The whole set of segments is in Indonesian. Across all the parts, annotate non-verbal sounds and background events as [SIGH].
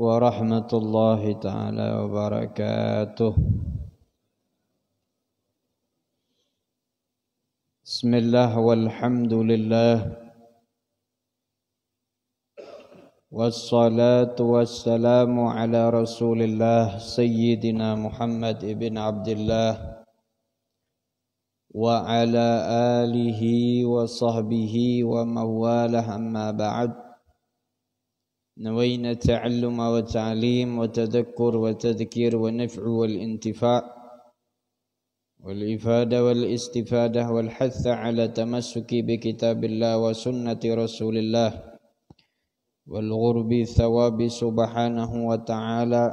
ورحمة الله تعالى وبركاته بسم الله والحمد لله والصلاة والسلام على رسول الله سيدنا محمد بن عبد الله وعلى آله وصحبه ومواله أما بعد نوينا التعلم والتعليم وتذكر وتذكير ونفع والانتفاع والإفادة والاستفادة والحث على تمسك بكتاب الله وسنة رسول الله والغرب ثواب سبحانه وتعالى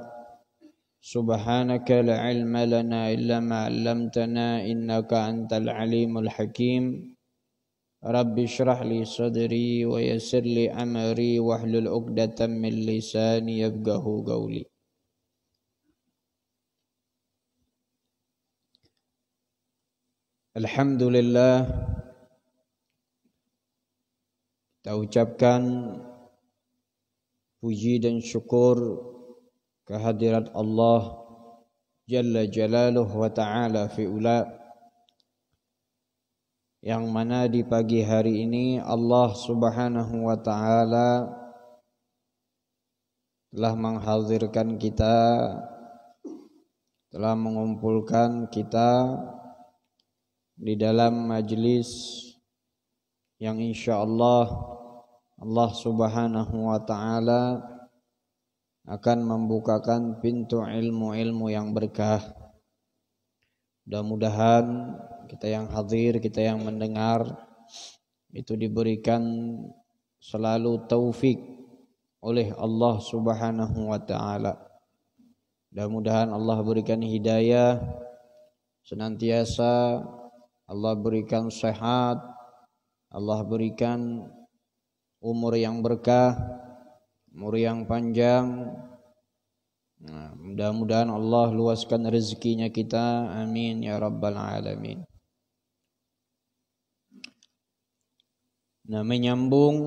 سبحانك لا علم لنا إلا ما علمتنا إنك أنت العليم الحكيم ربي اشرح لي صدري ويسر لي أمري واحلل عقدة من لساني يبقه قولي الحمد لله توجبكن puji dan syukur kehadirat Allah Jalla Jalaluhu wa Ta'ala fi yang mana di pagi hari ini Allah Subhanahu wa taala telah menghadirkan kita telah mengumpulkan kita di dalam majelis yang insya Allah Allah Subhanahu wa taala akan membukakan pintu ilmu-ilmu yang berkah. Mudah-mudahan kita yang hadir, kita yang mendengar itu diberikan selalu taufik oleh Allah Subhanahu wa taala. Mudah-mudahan Allah berikan hidayah senantiasa Allah berikan sehat, Allah berikan umur yang berkah, umur yang panjang. Nah, mudah-mudahan Allah luaskan rezekinya kita. Amin ya rabbal alamin. Nah, menyambung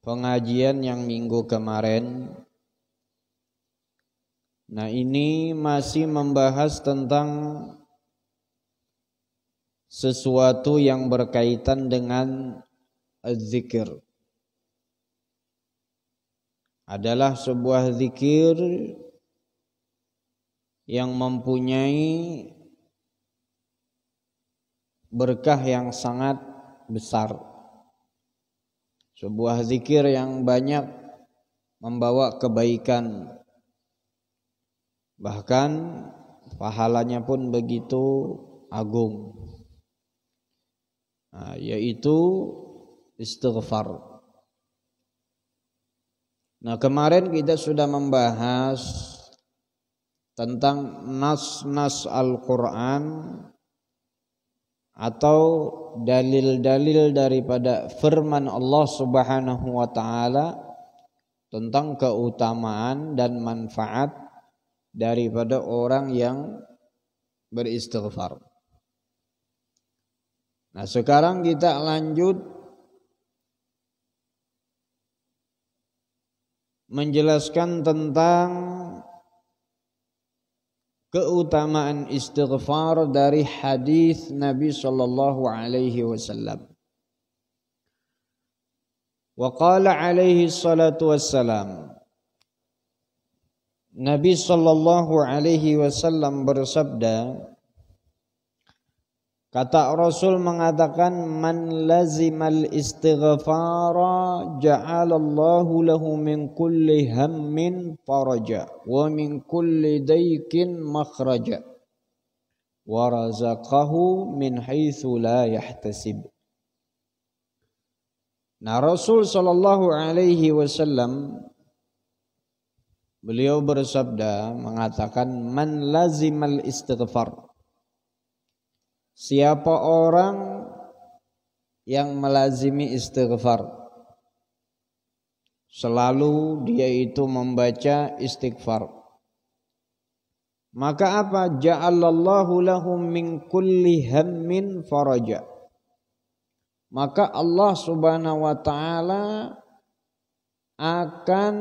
pengajian yang minggu kemarin. Nah, ini masih membahas tentang sesuatu yang berkaitan dengan zikir. Adalah sebuah zikir yang mempunyai berkah yang sangat besar. Sebuah zikir yang banyak membawa kebaikan. Bahkan pahalanya pun begitu agung. Nah, yaitu istighfar. Nah, kemarin kita sudah membahas tentang nas-nas Al-Qur'an atau dalil-dalil daripada firman Allah Subhanahu wa taala tentang keutamaan dan manfaat daripada orang yang beristighfar. Nah, sekarang kita lanjut menjelaskan tentang keutamaan istighfar dari hadis Nabi Shallallahu Alaihi Wasallam. وقال عليه الصلاة والسلام Nabi Shallallahu Alaihi Wasallam bersabda Kata Rasul mengatakan man lazimal istighfara ja'alallahu lahu min kulli hammin faraja wa min kulli daykin makhraja wa razaqahu min haitsu la yahtasib. Nah Rasul sallallahu alaihi wasallam beliau bersabda mengatakan man lazimal istighfara Siapa orang yang melazimi istighfar? Selalu dia itu membaca istighfar. Maka apa? Ja'alallahu lahum min kulli hammin faraja. Maka Allah Subhanahu wa taala akan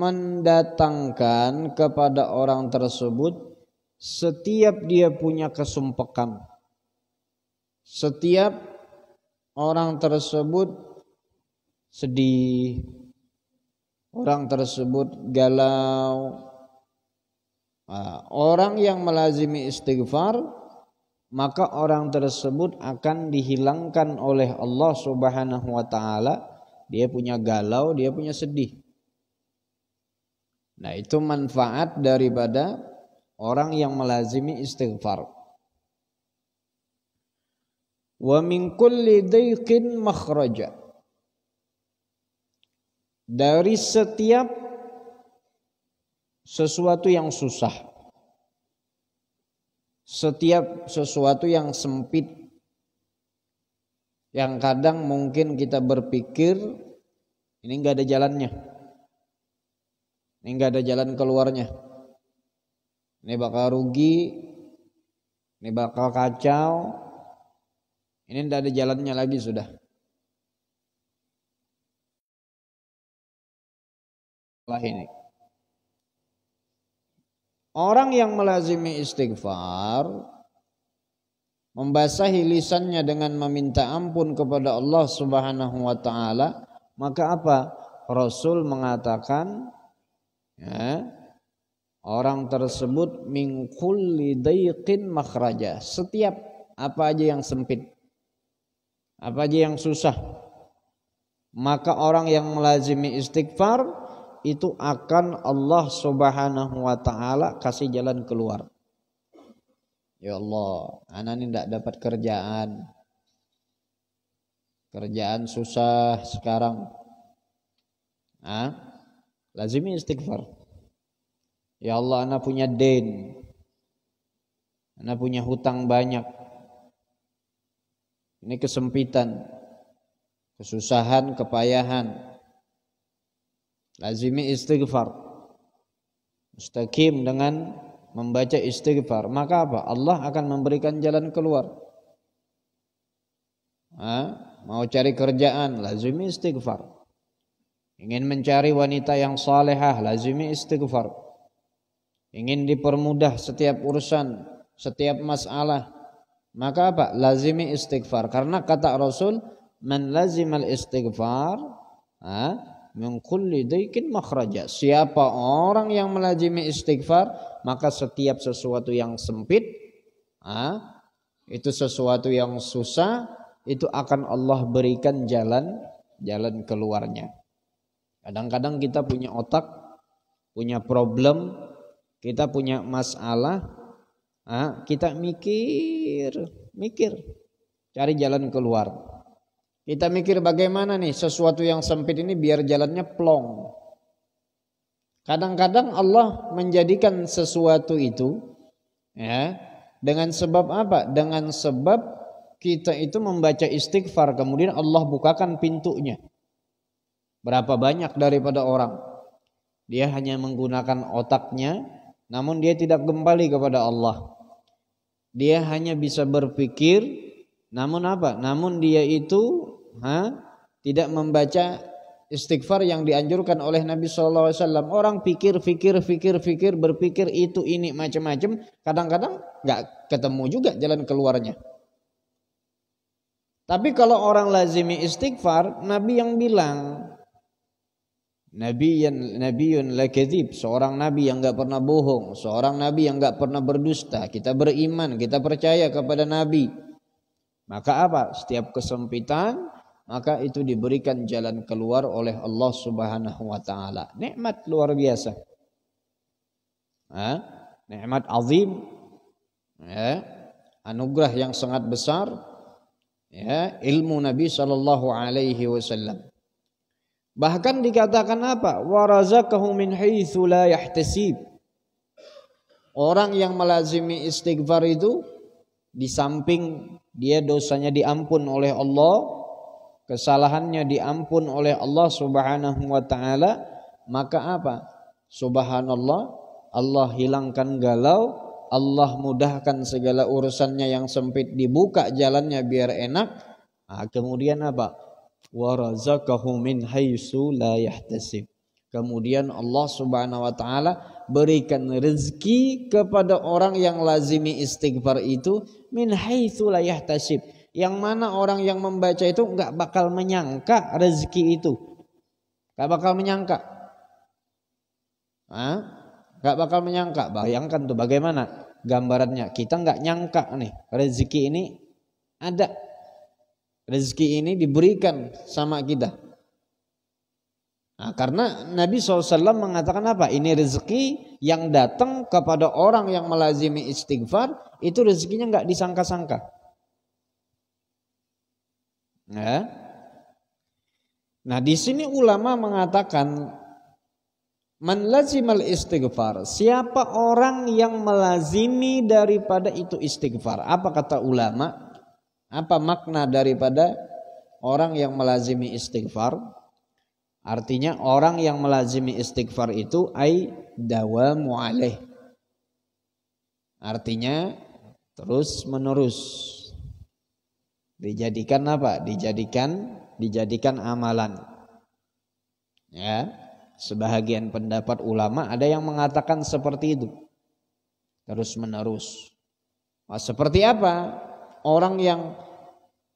mendatangkan kepada orang tersebut setiap dia punya kesumpekan setiap orang tersebut sedih, orang tersebut galau. Ah, orang yang melazimi istighfar maka orang tersebut akan dihilangkan oleh Allah Subhanahu wa taala. Dia punya galau, dia punya sedih. Nah, itu manfaat daripada orang yang melazimi istighfar wa min kulli dayqin makhraja dari setiap sesuatu yang susah setiap sesuatu yang sempit yang kadang mungkin kita berpikir ini nggak ada jalannya ini nggak ada jalan keluarnya ini bakal rugi ini bakal kacau ini tidak ada jalannya lagi sudah. Lah ini. Orang yang melazimi istighfar membasahi lisannya dengan meminta ampun kepada Allah Subhanahu wa taala, maka apa? Rasul mengatakan ya, orang tersebut min kulli daiqin makhraja. Setiap apa aja yang sempit apa aja yang susah maka orang yang melazimi istighfar itu akan Allah Subhanahu wa taala kasih jalan keluar. Ya Allah, anak ini tidak dapat kerjaan. Kerjaan susah sekarang. Ah, lazimi istighfar. Ya Allah, anak punya den. Anak punya hutang banyak. Ini kesempitan, kesusahan, kepayahan. Lazimi istighfar. Mustaqim dengan membaca istighfar. Maka apa? Allah akan memberikan jalan keluar. Ha? Mau cari kerjaan, lazimi istighfar. Ingin mencari wanita yang salehah, lazimi istighfar. Ingin dipermudah setiap urusan, setiap masalah, maka apa? Lazimi istighfar. Karena kata Rasul, "Man lazimal istighfar, ha, min kulli daikin makhraja." Siapa orang yang melazimi istighfar, maka setiap sesuatu yang sempit, ha, itu sesuatu yang susah, itu akan Allah berikan jalan jalan keluarnya. Kadang-kadang kita punya otak, punya problem, kita punya masalah, Nah, kita mikir, mikir, cari jalan keluar. Kita mikir bagaimana nih sesuatu yang sempit ini biar jalannya plong. Kadang-kadang Allah menjadikan sesuatu itu ya dengan sebab apa? Dengan sebab kita itu membaca istighfar kemudian Allah bukakan pintunya. Berapa banyak daripada orang dia hanya menggunakan otaknya namun dia tidak kembali kepada Allah dia hanya bisa berpikir namun apa? Namun dia itu ha, tidak membaca istighfar yang dianjurkan oleh Nabi SAW. Orang pikir, pikir, pikir, pikir, berpikir itu ini macam-macam. Kadang-kadang nggak ketemu juga jalan keluarnya. Tapi kalau orang lazimi istighfar, Nabi yang bilang Nabiyan nabiyun la seorang nabi yang enggak pernah bohong, seorang nabi yang enggak pernah berdusta. Kita beriman, kita percaya kepada nabi. Maka apa? Setiap kesempitan maka itu diberikan jalan keluar oleh Allah Subhanahu wa taala. Nikmat luar biasa. nekmat Nikmat azim. Ya. Anugerah yang sangat besar. Ya, ilmu Nabi sallallahu alaihi wasallam. Bahkan dikatakan apa? Warazakahu min haitsu la yahtasib. Orang yang melazimi istighfar itu di samping dia dosanya diampun oleh Allah, kesalahannya diampun oleh Allah Subhanahu wa taala, maka apa? Subhanallah, Allah hilangkan galau, Allah mudahkan segala urusannya yang sempit dibuka jalannya biar enak. Nah, kemudian apa? min haitsu la yahtasib. Kemudian Allah Subhanahu wa taala berikan rezeki kepada orang yang lazimi istighfar itu min haitsu la yahtasib. Yang mana orang yang membaca itu nggak bakal menyangka rezeki itu. Nggak bakal menyangka. Hah? Nggak bakal menyangka. Bayangkan tuh bagaimana gambarannya. Kita nggak nyangka nih rezeki ini ada Rezeki ini diberikan sama kita. Nah, karena Nabi SAW mengatakan apa? Ini rezeki yang datang kepada orang yang melazimi istighfar itu rezekinya nggak disangka-sangka. Ya. Nah di sini ulama mengatakan man lazimal istighfar. Siapa orang yang melazimi daripada itu istighfar? Apa kata ulama? Apa makna daripada orang yang melazimi istighfar? Artinya orang yang melazimi istighfar itu ai dawamu alaih. Artinya terus menerus. Dijadikan apa? Dijadikan dijadikan amalan. Ya, sebahagian pendapat ulama ada yang mengatakan seperti itu. Terus menerus. Wah, seperti apa? orang yang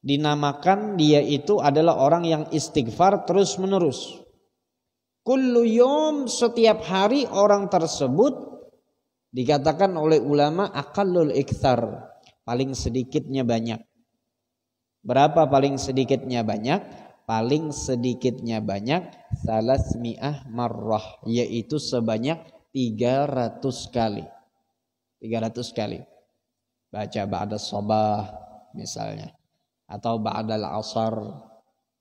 dinamakan dia itu adalah orang yang istighfar terus menerus. Kullu yom setiap hari orang tersebut dikatakan oleh ulama akalul ikhtar. paling sedikitnya banyak. Berapa paling sedikitnya banyak? Paling sedikitnya banyak salasmi'ah marrah yaitu sebanyak 300 kali. 300 kali baca ba'da sabah misalnya atau ba'da asar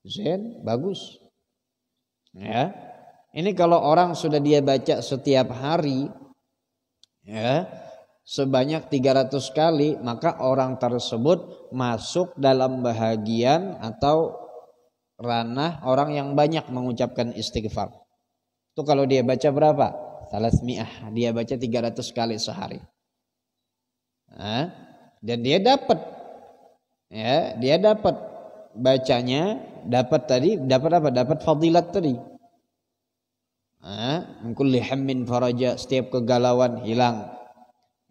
zain bagus ya ini kalau orang sudah dia baca setiap hari ya sebanyak 300 kali maka orang tersebut masuk dalam bahagian atau ranah orang yang banyak mengucapkan istighfar. Itu kalau dia baca berapa? Salasmi'ah. Dia baca 300 kali sehari. Nah, dan dia dapat ya dia dapat bacanya dapat tadi dapat apa dapat fadilat tadi mengkuli hamin faraja setiap kegalauan hilang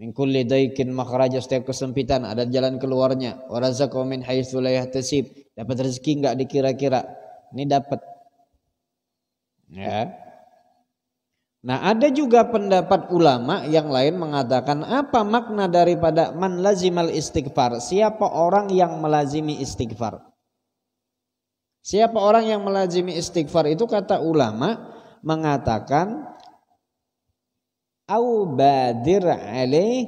mengkuli daikin makhraja setiap kesempitan ada jalan keluarnya wa razaqahu min haitsu dapat rezeki enggak dikira-kira ini dapat ya Nah, ada juga pendapat ulama yang lain mengatakan apa makna daripada man lazimal istighfar? Siapa orang yang melazimi istighfar? Siapa orang yang melazimi istighfar itu kata ulama mengatakan au badir alaih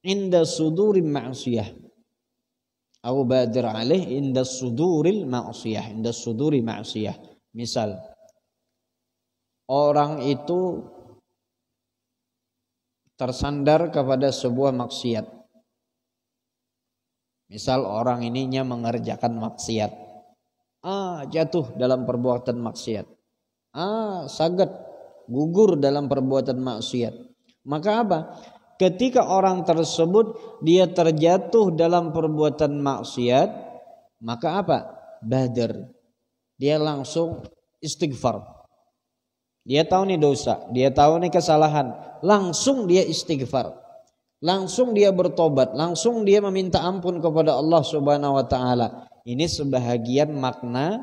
inda sudurin ma'asiyah. Au badir alaih inda suduril ma'asiyah. inda suduri ma'siyah. Misal, orang itu tersandar kepada sebuah maksiat. Misal orang ininya mengerjakan maksiat. Ah, jatuh dalam perbuatan maksiat. Ah, saget gugur dalam perbuatan maksiat. Maka apa? Ketika orang tersebut dia terjatuh dalam perbuatan maksiat, maka apa? Badar. Dia langsung istighfar. Dia tahu nih dosa, dia tahu nih kesalahan. Langsung dia istighfar. Langsung dia bertobat, langsung dia meminta ampun kepada Allah Subhanahu wa taala. Ini sebahagian makna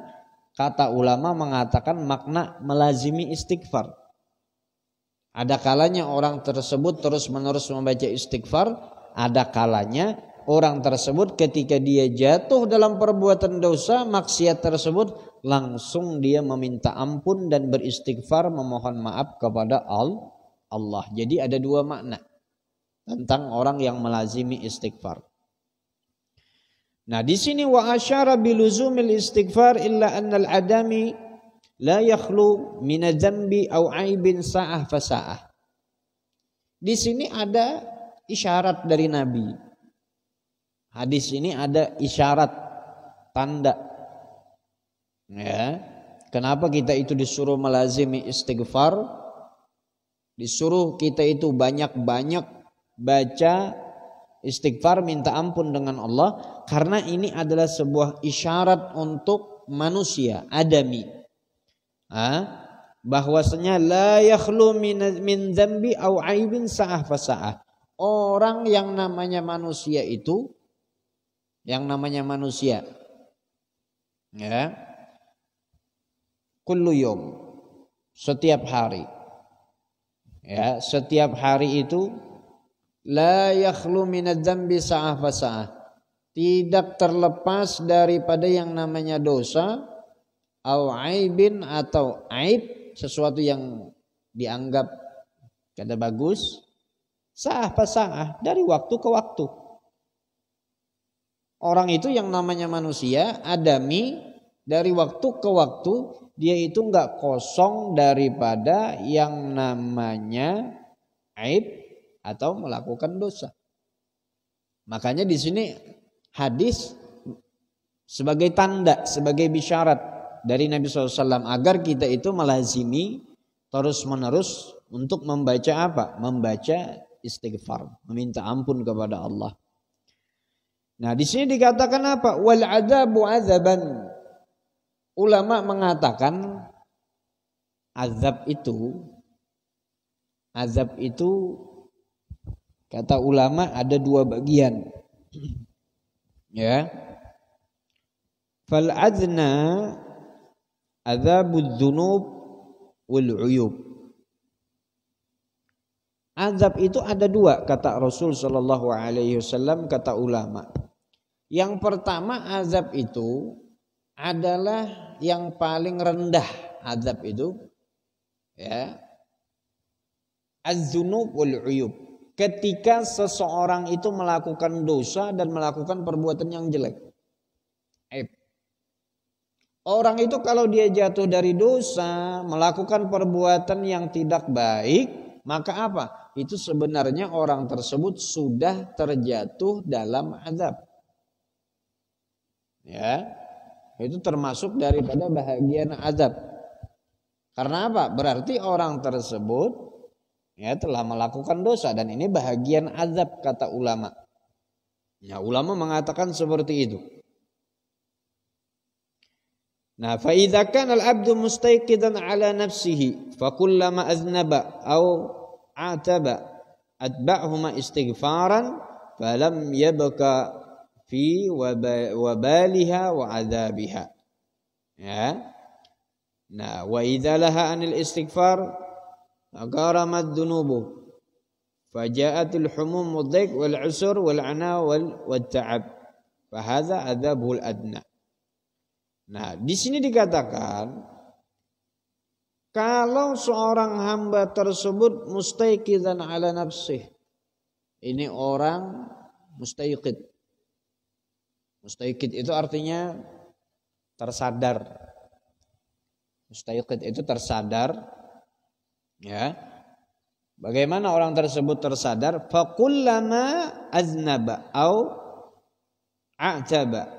kata ulama mengatakan makna melazimi istighfar. Ada kalanya orang tersebut terus-menerus membaca istighfar, ada kalanya orang tersebut ketika dia jatuh dalam perbuatan dosa maksiat tersebut langsung dia meminta ampun dan beristighfar memohon maaf kepada Allah. Jadi ada dua makna tentang orang yang melazimi istighfar. Nah, di sini wa asyara biluzumil istighfar illa annal adami la yakhlu min adzambi au aibin sa'ah fasa'ah. Di sini ada isyarat dari Nabi Hadis ini ada isyarat tanda. Ya. Kenapa kita itu disuruh melazimi istighfar? Disuruh kita itu banyak-banyak baca istighfar minta ampun dengan Allah karena ini adalah sebuah isyarat untuk manusia adami. Ah, bahwasanya la yakhlu min min dzambi au aibin sa'ah sa'ah Orang yang namanya manusia itu yang namanya manusia. Ya. Kullu yom. Setiap hari. Ya, setiap hari itu la yakhlu minadz dzambi sa'ah Tidak terlepas daripada yang namanya dosa au aibin atau aib sesuatu yang dianggap kada bagus sah pasah dari waktu ke waktu Orang itu yang namanya manusia adami dari waktu ke waktu dia itu nggak kosong daripada yang namanya aib atau melakukan dosa. Makanya di sini hadis sebagai tanda, sebagai bisyarat dari Nabi SAW agar kita itu melazimi terus menerus untuk membaca apa? Membaca istighfar, meminta ampun kepada Allah. Nah, di sini dikatakan apa? Wal adabu azaban. Ulama mengatakan azab itu azab itu kata ulama ada dua bagian. [CLEARS THROAT] ya. Fal adna azabudz dzunub wal uyub. Azab itu ada dua kata Rasul sallallahu alaihi wasallam kata ulama. Yang pertama azab itu adalah yang paling rendah azab itu ya az-zunub wal uyub ketika seseorang itu melakukan dosa dan melakukan perbuatan yang jelek aib orang itu kalau dia jatuh dari dosa melakukan perbuatan yang tidak baik maka apa itu sebenarnya orang tersebut sudah terjatuh dalam azab Ya. Itu termasuk daripada bahagian azab. Karena apa? Berarti orang tersebut ya telah melakukan dosa dan ini bahagian azab kata ulama. Ya, ulama mengatakan seperti itu. Nah, fa idza kana al-'abdu mustaqidan 'ala nafsihi fa kullama aznaba aw ataba atba'huma istighfaran fa lam yabqa fi wabaliha wa adabiha. Ya. Nah, wa idzalaha anil istighfar agaramat dunubu. Faja'atul humum mudhik wal usur wal ana wal ta'ab. Fahadha adna. Nah, di sini dikatakan kalau seorang hamba tersebut mustaiqidan ala nafsih. Ini orang mustaiqid Mustaikid itu artinya tersadar. Mustaikid itu tersadar ya. Bagaimana orang tersebut tersadar? Fakullama aznaba au a'taba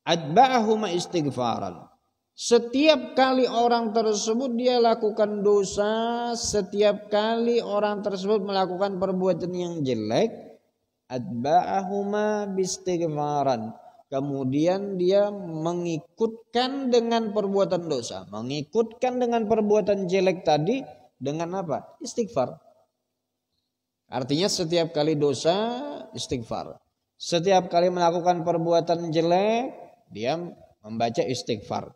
Adba'ahuma istighfaran. Setiap kali orang tersebut dia lakukan dosa, setiap kali orang tersebut melakukan perbuatan yang jelek, atba'ahuma bistighfaran kemudian dia mengikutkan dengan perbuatan dosa mengikutkan dengan perbuatan jelek tadi dengan apa istighfar artinya setiap kali dosa istighfar setiap kali melakukan perbuatan jelek dia membaca istighfar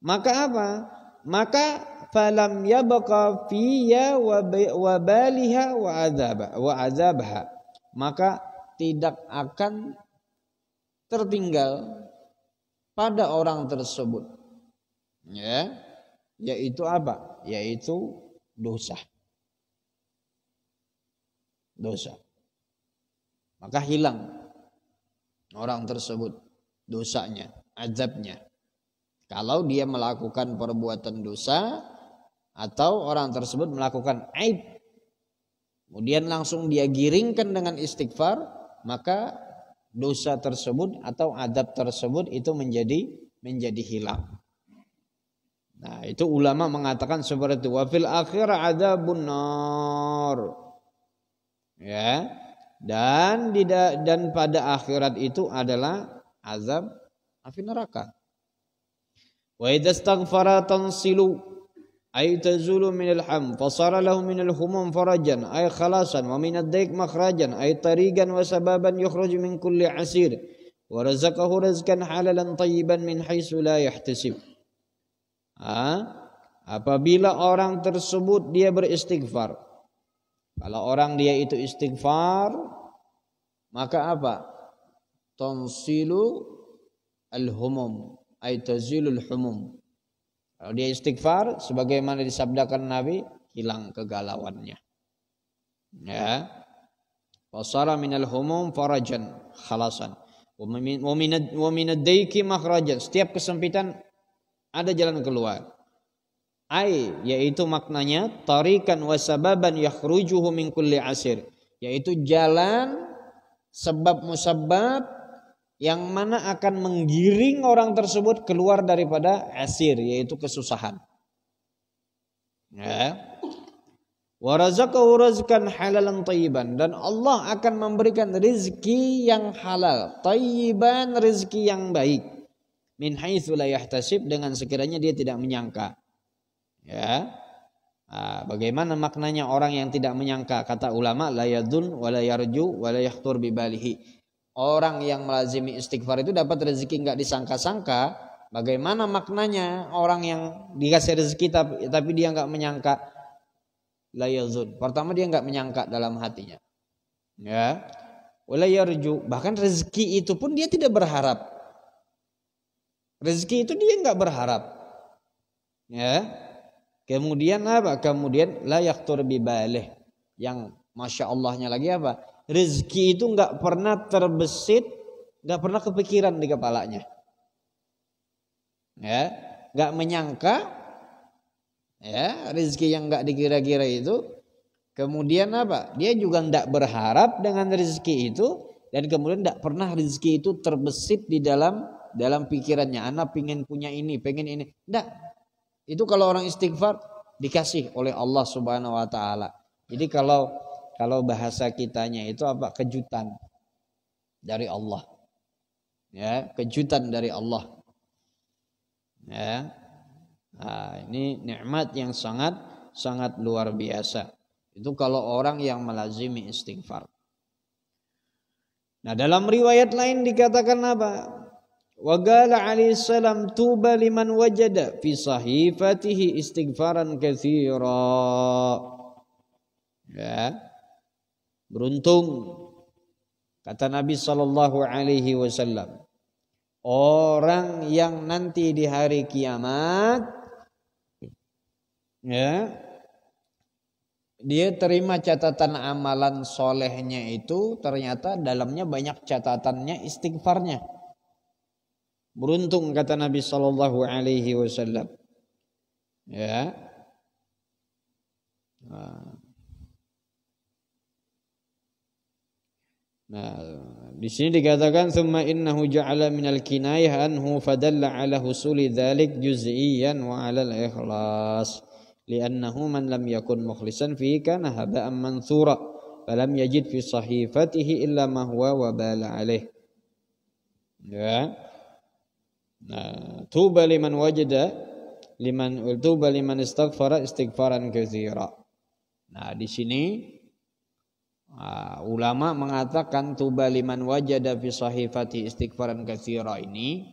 maka apa maka falam yabqa fiyya wa baliha wa wa azabha maka tidak akan tertinggal pada orang tersebut. Ya, yaitu apa? Yaitu dosa. Dosa. Maka hilang orang tersebut dosanya, azabnya. Kalau dia melakukan perbuatan dosa atau orang tersebut melakukan aib kemudian langsung dia giringkan dengan istighfar, maka dosa tersebut atau adab tersebut itu menjadi menjadi hilang. Nah, itu ulama mengatakan seperti itu wafil akhir ada bunor Ya. Dan di dan pada akhirat itu adalah azab api neraka. Wa idza silu ay tazulu min ham fasara lahu minal humum farajan ay khalasan wa minad daik makhrajan ay tarigan wa sababan yukhruj min kulli asir wa razaqahu rizqan halalan tayyiban min haitsu la yahtasib ha? Ah, apabila orang tersebut dia beristighfar kalau orang dia itu istighfar maka apa tansilu al-humum ay tazilul humum kalau dia istighfar sebagaimana disabdakan Nabi, hilang kegalauannya. Ya. Fasara minal humum farajan khalasan. Wa minad daiki makhrajan. Setiap kesempitan ada jalan keluar. Ay, yaitu maknanya tarikan wasababan yakhrujuhu min kulli asir. Yaitu jalan sebab musabab yang mana akan menggiring orang tersebut keluar daripada asir yaitu kesusahan. Ya. Warazakahu rizqan halalan tayyiban dan Allah akan memberikan rizki yang halal, tayyiban rizki yang baik. Min haitsu la yahtasib dengan sekiranya dia tidak menyangka. Ya. Nah, bagaimana maknanya orang yang tidak menyangka kata ulama la yadun wa la yarju wa la yahtur bibalihi orang yang melazimi istighfar itu dapat rezeki nggak disangka-sangka, bagaimana maknanya orang yang dikasih rezeki tapi, tapi dia nggak menyangka layazun. Pertama dia nggak menyangka dalam hatinya, ya. Ulayarju bahkan rezeki itu pun dia tidak berharap. Rezeki itu dia nggak berharap, ya. Kemudian apa? Kemudian layak turbi baleh. yang masya Allahnya lagi apa? rezeki itu nggak pernah terbesit, nggak pernah kepikiran di kepalanya. Ya, nggak menyangka ya rezeki yang nggak dikira-kira itu kemudian apa dia juga nggak berharap dengan rezeki itu dan kemudian nggak pernah rezeki itu terbesit di dalam dalam pikirannya anak pengen punya ini pengen ini nggak. itu kalau orang istighfar dikasih oleh Allah Subhanahu Wa Taala jadi kalau kalau bahasa kitanya itu apa? Kejutan dari Allah. Ya, kejutan dari Allah. Ya. Nah, ini nikmat yang sangat sangat luar biasa. Itu kalau orang yang melazimi istighfar. Nah, dalam riwayat lain dikatakan apa? Wagala alaihissalam tuba liman wajada وجد في صحيفته ya beruntung kata Nabi Shallallahu Alaihi Wasallam orang yang nanti di hari kiamat ya dia terima catatan amalan solehnya itu ternyata dalamnya banyak catatannya istighfarnya beruntung kata Nabi Shallallahu Alaihi Wasallam ya nah, Nah, di sini dikatakan summa innahu ja'ala min al kinayah anhu fadalla ala husuli dzalik juz'iyan wa 'ala al-ikhlas li'annahu man lam yakun mukhlishan fi kana haba'an mansura lam yajid fi sahifatihi illa ma huwa wa bala 'alaih ya nah tuba liman wajada liman tuba liman istaghfara istighfaran katsira nah di sini Uh, ulama mengatakan tuba liman wajada fi sahifati istighfaran kathira ini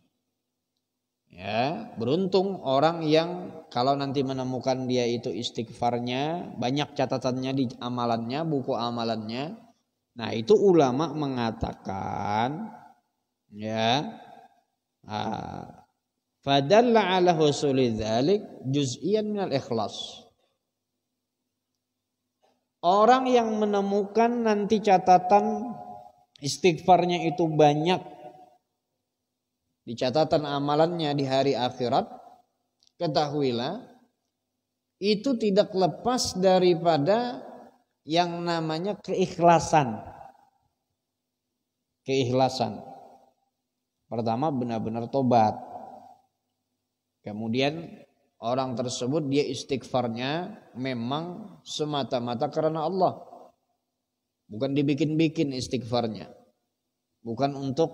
ya beruntung orang yang kalau nanti menemukan dia itu istighfarnya banyak catatannya di amalannya buku amalannya nah itu ulama mengatakan ya uh, fadalla ala husuli dzalik juz'iyan minal ikhlas Orang yang menemukan nanti catatan istighfarnya itu banyak di catatan amalannya di hari akhirat, ketahuilah itu tidak lepas daripada yang namanya keikhlasan. Keikhlasan. Pertama benar-benar tobat. Kemudian orang tersebut dia istighfarnya memang semata-mata karena Allah. Bukan dibikin-bikin istighfarnya. Bukan untuk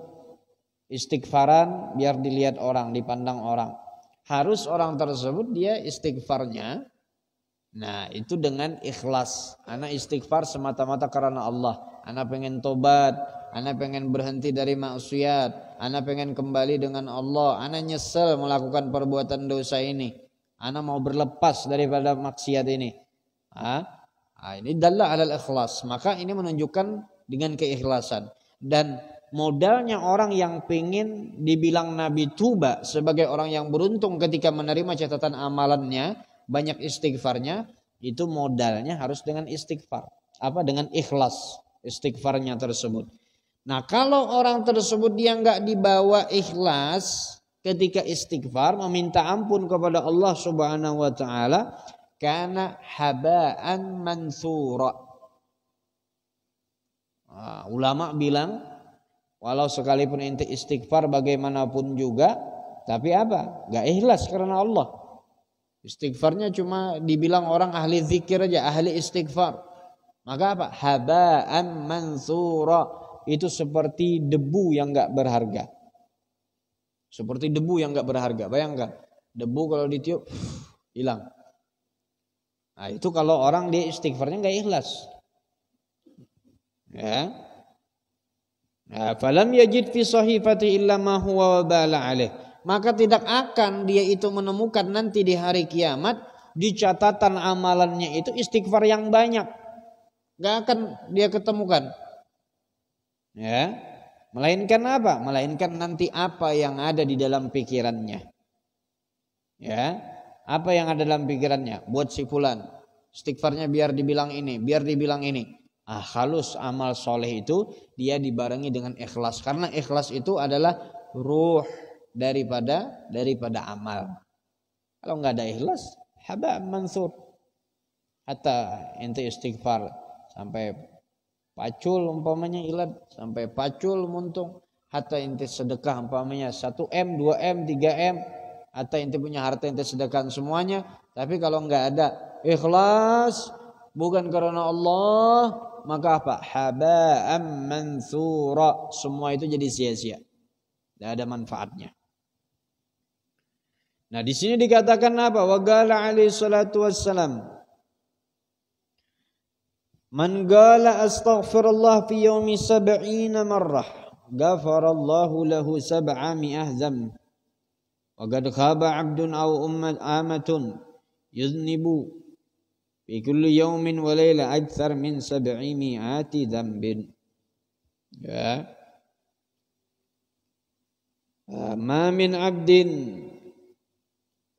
istighfaran biar dilihat orang, dipandang orang. Harus orang tersebut dia istighfarnya. Nah itu dengan ikhlas. Anak istighfar semata-mata karena Allah. Anak pengen tobat. Anak pengen berhenti dari maksiat. Anak pengen kembali dengan Allah. Anak nyesel melakukan perbuatan dosa ini. Ana mau berlepas daripada maksiat ini. Ha? ini dalla alal ikhlas. Maka ini menunjukkan dengan keikhlasan. Dan modalnya orang yang pengen dibilang Nabi Tuba sebagai orang yang beruntung ketika menerima catatan amalannya, banyak istighfarnya, itu modalnya harus dengan istighfar. Apa? Dengan ikhlas istighfarnya tersebut. Nah kalau orang tersebut dia nggak dibawa ikhlas, ketika istighfar meminta ampun kepada Allah Subhanahu wa taala karena habaan mansura. Nah, ulama bilang walau sekalipun inti istighfar bagaimanapun juga tapi apa? Gak ikhlas karena Allah. Istighfarnya cuma dibilang orang ahli zikir aja, ahli istighfar. Maka apa? Habaan mansura. Itu seperti debu yang gak berharga. Seperti debu yang nggak berharga. Bayangkan, debu kalau ditiup hilang. Nah, itu kalau orang dia istighfarnya nggak ikhlas. Ya. Nah, falam yajid fi sahifati illa ma huwa wabala alih. Maka tidak akan dia itu menemukan nanti di hari kiamat di catatan amalannya itu istighfar yang banyak. Gak akan dia ketemukan. Ya. Melainkan apa? Melainkan nanti apa yang ada di dalam pikirannya. Ya, apa yang ada dalam pikirannya? Buat si fulan, istighfarnya biar dibilang ini, biar dibilang ini. Ah, halus amal soleh itu dia dibarengi dengan ikhlas karena ikhlas itu adalah ruh daripada daripada amal. Kalau nggak ada ikhlas, haba mansur. Atau ente istighfar sampai pacul umpamanya ilat sampai pacul muntung hatta inti sedekah umpamanya 1M, 2M, 3M hatta inti punya harta inti sedekah semuanya tapi kalau nggak ada ikhlas bukan karena Allah maka apa haba'am mansura semua itu jadi sia-sia tidak ada manfaatnya nah di sini dikatakan apa wa qala alaihi salatu wassalam من قال أستغفر الله في يوم سبعين مرة غفر الله له سبعمائة ذنب وقد خاب عبد أو أمة آمة يذنب في كل يوم وليلة أكثر من سبعمائة ذنب ما من عبد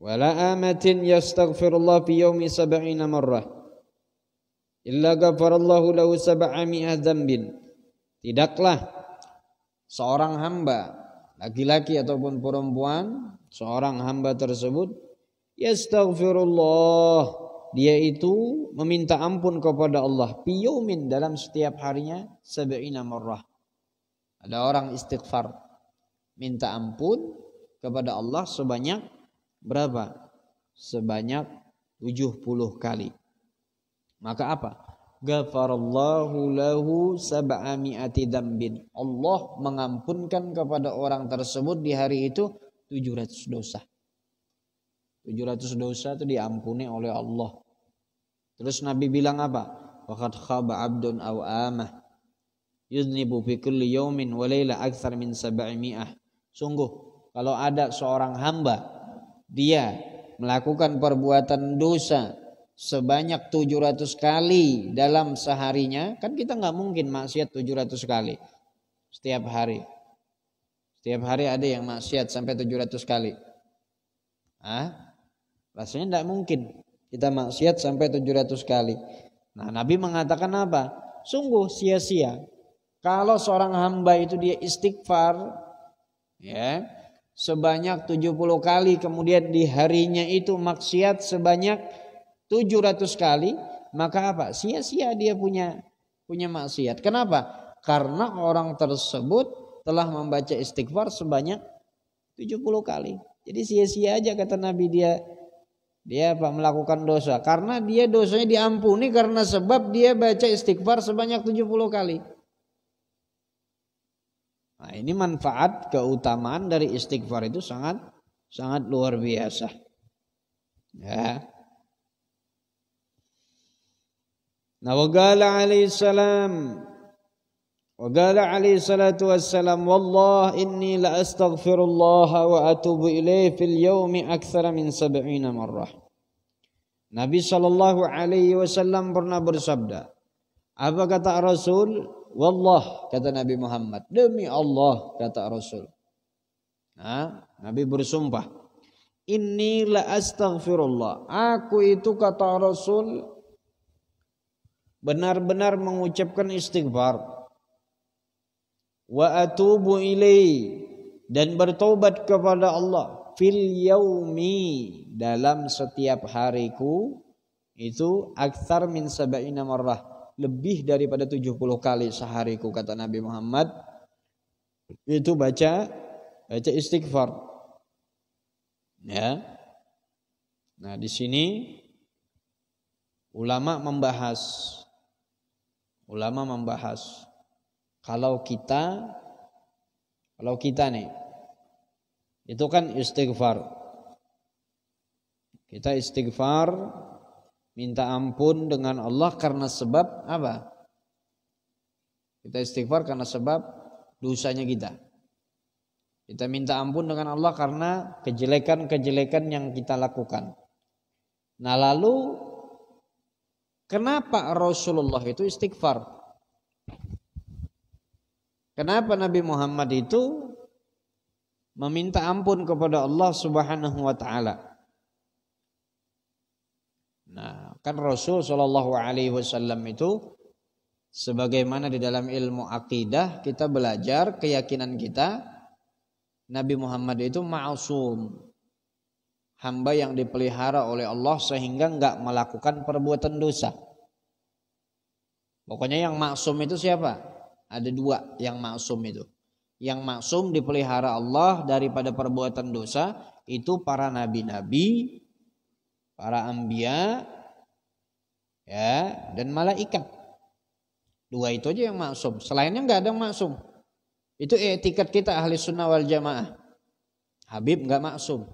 ولا آمة يستغفر الله في يوم سبعين مرة illa ghafarallahu lahu sab'ami'a dzambin. Tidaklah seorang hamba, laki-laki ataupun perempuan, seorang hamba tersebut yastaghfirullah. Dia itu meminta ampun kepada Allah piyumin dalam setiap harinya sab'ina marrah. Ada orang istighfar minta ampun kepada Allah sebanyak berapa? Sebanyak 70 kali. Maka apa? Ghafarallahu lahu sab'ami'ati dambin. Allah mengampunkan kepada orang tersebut di hari itu 700 dosa. 700 dosa itu diampuni oleh Allah. Terus Nabi bilang apa? Waqad khaba abdun aw amah yudnibu fi kulli yawmin wa laila akthar min sab'imi'ah. Sungguh kalau ada seorang hamba dia melakukan perbuatan dosa sebanyak 700 kali dalam seharinya kan kita nggak mungkin maksiat 700 kali setiap hari setiap hari ada yang maksiat sampai 700 kali ah rasanya tidak mungkin kita maksiat sampai 700 kali nah Nabi mengatakan apa sungguh sia-sia kalau seorang hamba itu dia istighfar ya sebanyak 70 kali kemudian di harinya itu maksiat sebanyak 700 kali maka apa? Sia-sia dia punya punya maksiat. Kenapa? Karena orang tersebut telah membaca istighfar sebanyak 70 kali. Jadi sia-sia aja kata Nabi dia dia apa melakukan dosa karena dia dosanya diampuni karena sebab dia baca istighfar sebanyak 70 kali. Nah, ini manfaat keutamaan dari istighfar itu sangat sangat luar biasa. Ya. Nabi Alaihi Wasallam pernah bersabda, apa kata Rasul? Wallah kata Nabi Muhammad demi Allah kata Rasul. Nah, Nabi bersumpah, 'Inni la astaghfirullah. Aku itu kata Rasul benar-benar mengucapkan istighfar wa atubu ilai dan bertobat kepada Allah fil yaumi dalam setiap hariku itu akthar min sab'ina marrah lebih daripada 70 kali sehariku kata Nabi Muhammad itu baca baca istighfar ya nah di sini ulama membahas Ulama membahas kalau kita kalau kita nih itu kan istighfar. Kita istighfar minta ampun dengan Allah karena sebab apa? Kita istighfar karena sebab dosanya kita. Kita minta ampun dengan Allah karena kejelekan-kejelekan yang kita lakukan. Nah, lalu Kenapa Rasulullah itu istighfar? Kenapa Nabi Muhammad itu meminta ampun kepada Allah Subhanahu wa taala? Nah, kan Rasul Shallallahu alaihi wasallam itu sebagaimana di dalam ilmu akidah kita belajar keyakinan kita Nabi Muhammad itu ma'sum hamba yang dipelihara oleh Allah sehingga enggak melakukan perbuatan dosa. Pokoknya yang maksum itu siapa? Ada dua yang maksum itu. Yang maksum dipelihara Allah daripada perbuatan dosa itu para nabi-nabi, para ambia, ya dan malaikat. Dua itu aja yang maksum. Selainnya nggak ada yang maksum. Itu etikat kita ahli sunnah wal jamaah. Habib nggak maksum.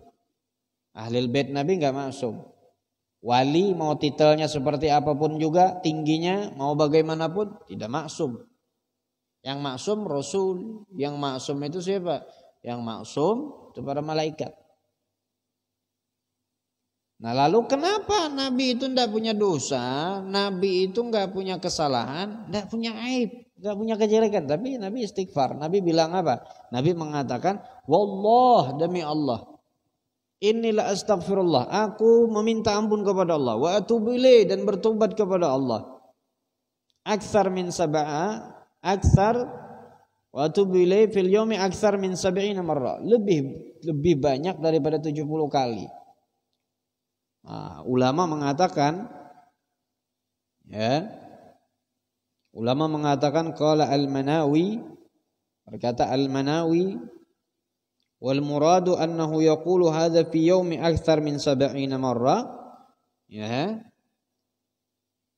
Ahli bait Nabi nggak masuk, Wali mau titelnya seperti apapun juga, tingginya mau bagaimanapun tidak maksum. Yang maksum Rasul, yang maksum itu siapa? Yang maksum itu para malaikat. Nah lalu kenapa Nabi itu tidak punya dosa, Nabi itu nggak punya kesalahan, tidak punya aib, nggak punya kejelekan. Tapi Nabi istighfar, Nabi bilang apa? Nabi mengatakan, Wallah demi Allah, Inilah astaghfirullah. Aku meminta ampun kepada Allah. Wa atubu dan bertobat kepada Allah. Aksar min sab'a, aksar wa atubu fil yomi aksar min sab'ina marra. Lebih lebih banyak daripada 70 kali. Nah, ulama mengatakan ya ulama mengatakan qala al-Manawi berkata al-Manawi wal muradu annahu yaqulu hadza fi yaumi akthar min 70 marra ya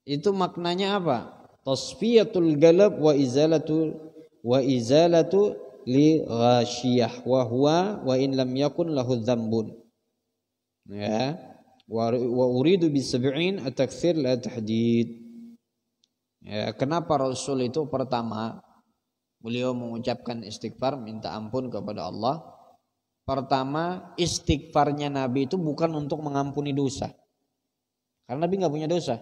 itu maknanya apa tasfiyatul galab wa izalatu wa izalatu li ghasyiyah wa huwa wa in lam yakun lahu dhanbun ya wa wa uridu bi sab'in atakthir la tahdid ya kenapa Rasul itu pertama beliau mengucapkan istighfar minta ampun kepada Allah Pertama, istighfarnya Nabi itu bukan untuk mengampuni dosa. Karena Nabi nggak punya dosa.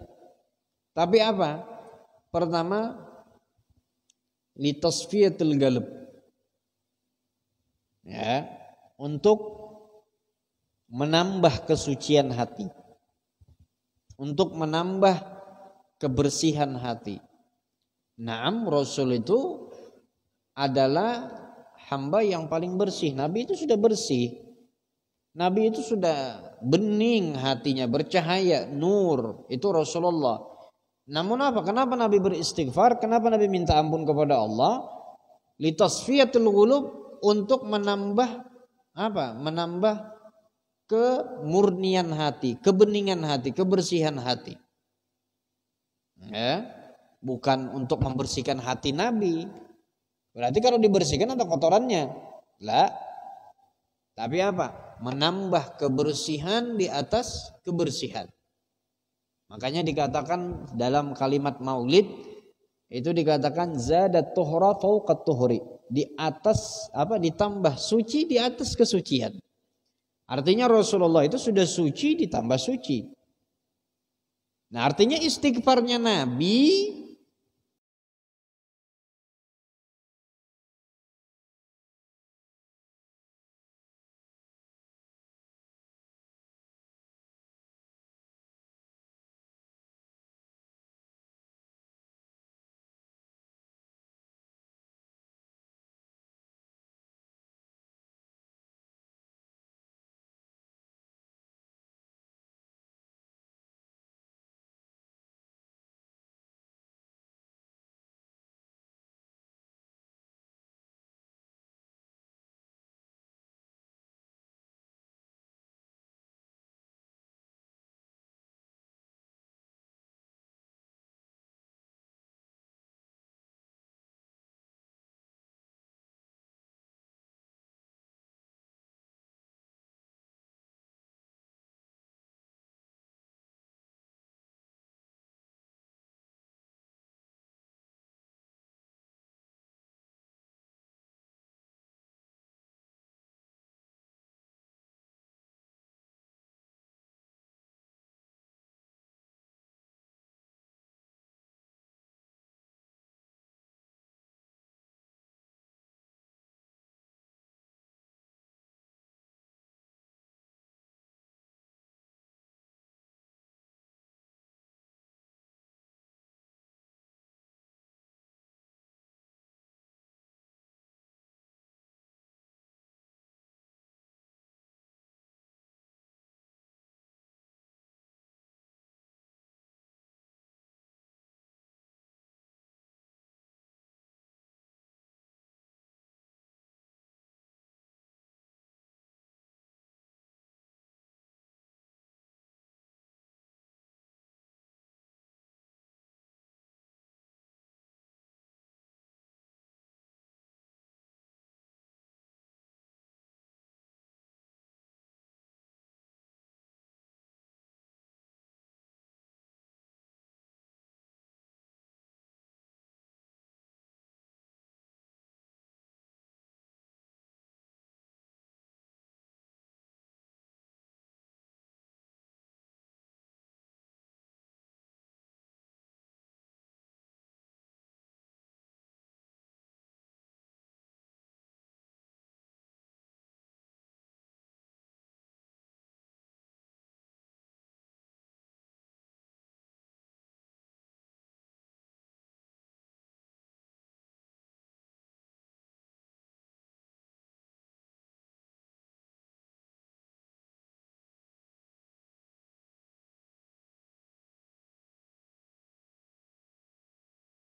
Tapi apa? Pertama, litasfiyatul galib. Ya, untuk menambah kesucian hati. Untuk menambah kebersihan hati. Naam Rasul itu adalah hamba yang paling bersih. Nabi itu sudah bersih. Nabi itu sudah bening hatinya, bercahaya, nur. Itu Rasulullah. Namun apa? Kenapa Nabi beristighfar? Kenapa Nabi minta ampun kepada Allah? Litasfiyatul gulub untuk menambah apa? Menambah kemurnian hati, kebeningan hati, kebersihan hati. Ya, bukan untuk membersihkan hati Nabi, Berarti kalau dibersihkan ada kotorannya. Lah. Tapi apa? Menambah kebersihan di atas kebersihan. Makanya dikatakan dalam kalimat maulid itu dikatakan zadat tuhra fauqat tuhri. Di atas apa? Ditambah suci di atas kesucian. Artinya Rasulullah itu sudah suci ditambah suci. Nah artinya istighfarnya Nabi